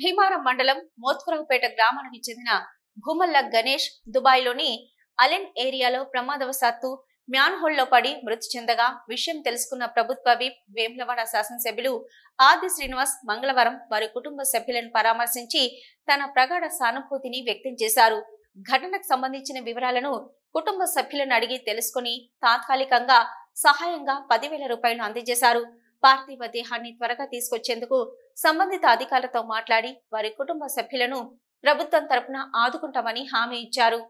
భీమారం మండలం మోత్కురంపేట గ్రామానికి చెందిన భూమల్ల గణేష్ దుబాయ్లోని అలెన్ ఏరియాలో ప్రమాదవశాత్తు మ్యాన్ లో పడి మృతి చెందగా విషయం తెలుసుకున్న ప్రభుత్వ విప్ వేములవాడ శాసనసభ్యులు ఆది శ్రీనివాస్ మంగళవారం వారి కుటుంబ సభ్యులను పరామర్శించి తన ప్రగాఢ సానుభూతిని వ్యక్తం చేశారు ఘటనకు సంబంధించిన వివరాలను కుటుంబ సభ్యులను అడిగి తెలుసుకుని తాత్కాలికంగా సహాయంగా పదివేల రూపాయలు అందజేశారు పార్థివ దేహాన్ని త్వరగా తీసుకొచ్చేందుకు సంబంధిత అధికారులతో మాట్లాడి వారి కుటుంబ సభ్యులను ప్రభుత్వం తరపున ఆదుకుంటామని హామీ ఇచ్చారు